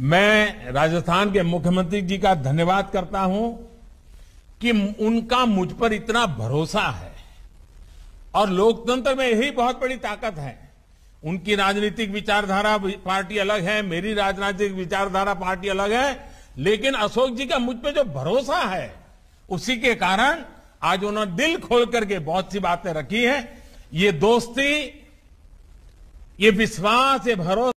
मैं राजस्थान के मुख्यमंत्री जी का धन्यवाद करता हूं कि उनका मुझ पर इतना भरोसा है और लोकतंत्र में यही बहुत बड़ी ताकत है उनकी राजनीतिक विचारधारा पार्टी अलग है मेरी राजनीतिक विचारधारा पार्टी अलग है लेकिन अशोक जी का मुझ पर जो भरोसा है उसी के कारण आज उन्होंने दिल खोल करके बहुत सी बातें रखी है ये दोस्ती ये विश्वास ये भरोसा